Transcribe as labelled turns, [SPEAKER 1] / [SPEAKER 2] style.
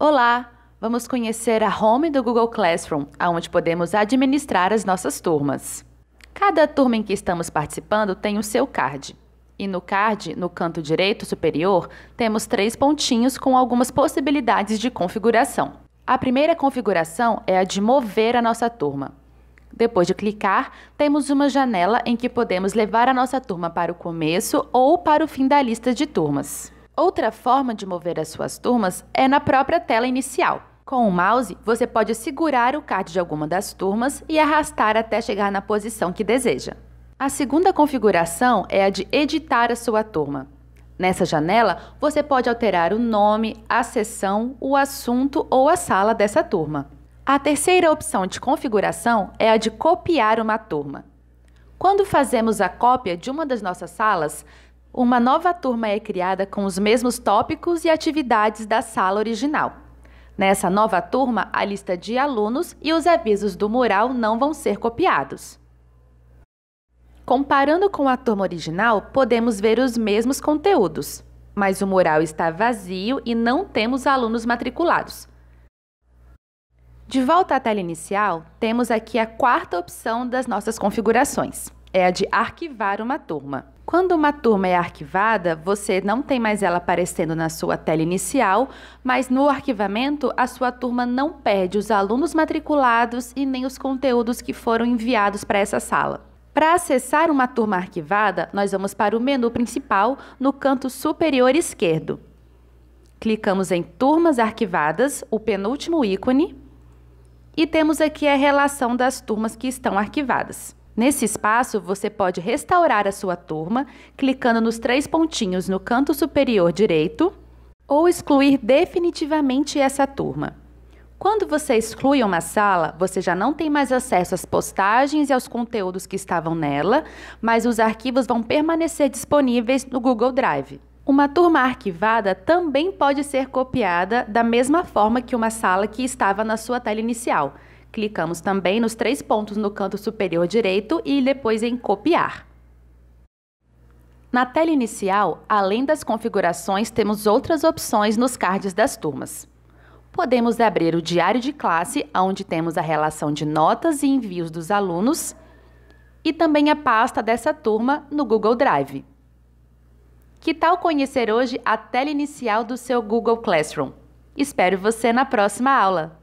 [SPEAKER 1] Olá! Vamos conhecer a home do Google Classroom, onde podemos administrar as nossas turmas. Cada turma em que estamos participando tem o seu card. E no card, no canto direito superior, temos três pontinhos com algumas possibilidades de configuração. A primeira configuração é a de mover a nossa turma. Depois de clicar, temos uma janela em que podemos levar a nossa turma para o começo ou para o fim da lista de turmas. Outra forma de mover as suas turmas é na própria tela inicial. Com o mouse, você pode segurar o card de alguma das turmas e arrastar até chegar na posição que deseja. A segunda configuração é a de editar a sua turma. Nessa janela, você pode alterar o nome, a sessão, o assunto ou a sala dessa turma. A terceira opção de configuração é a de copiar uma turma. Quando fazemos a cópia de uma das nossas salas, uma nova turma é criada com os mesmos tópicos e atividades da sala original. Nessa nova turma, a lista de alunos e os avisos do mural não vão ser copiados. Comparando com a turma original, podemos ver os mesmos conteúdos, mas o mural está vazio e não temos alunos matriculados. De volta à tela inicial, temos aqui a quarta opção das nossas configurações é a de arquivar uma turma. Quando uma turma é arquivada, você não tem mais ela aparecendo na sua tela inicial, mas no arquivamento a sua turma não perde os alunos matriculados e nem os conteúdos que foram enviados para essa sala. Para acessar uma turma arquivada, nós vamos para o menu principal no canto superior esquerdo. Clicamos em Turmas Arquivadas, o penúltimo ícone, e temos aqui a relação das turmas que estão arquivadas. Nesse espaço, você pode restaurar a sua turma clicando nos três pontinhos no canto superior direito ou excluir definitivamente essa turma. Quando você exclui uma sala, você já não tem mais acesso às postagens e aos conteúdos que estavam nela, mas os arquivos vão permanecer disponíveis no Google Drive. Uma turma arquivada também pode ser copiada da mesma forma que uma sala que estava na sua tela inicial. Clicamos também nos três pontos no canto superior direito e depois em copiar. Na tela inicial, além das configurações, temos outras opções nos cards das turmas. Podemos abrir o diário de classe, onde temos a relação de notas e envios dos alunos, e também a pasta dessa turma no Google Drive. Que tal conhecer hoje a tela inicial do seu Google Classroom? Espero você na próxima aula!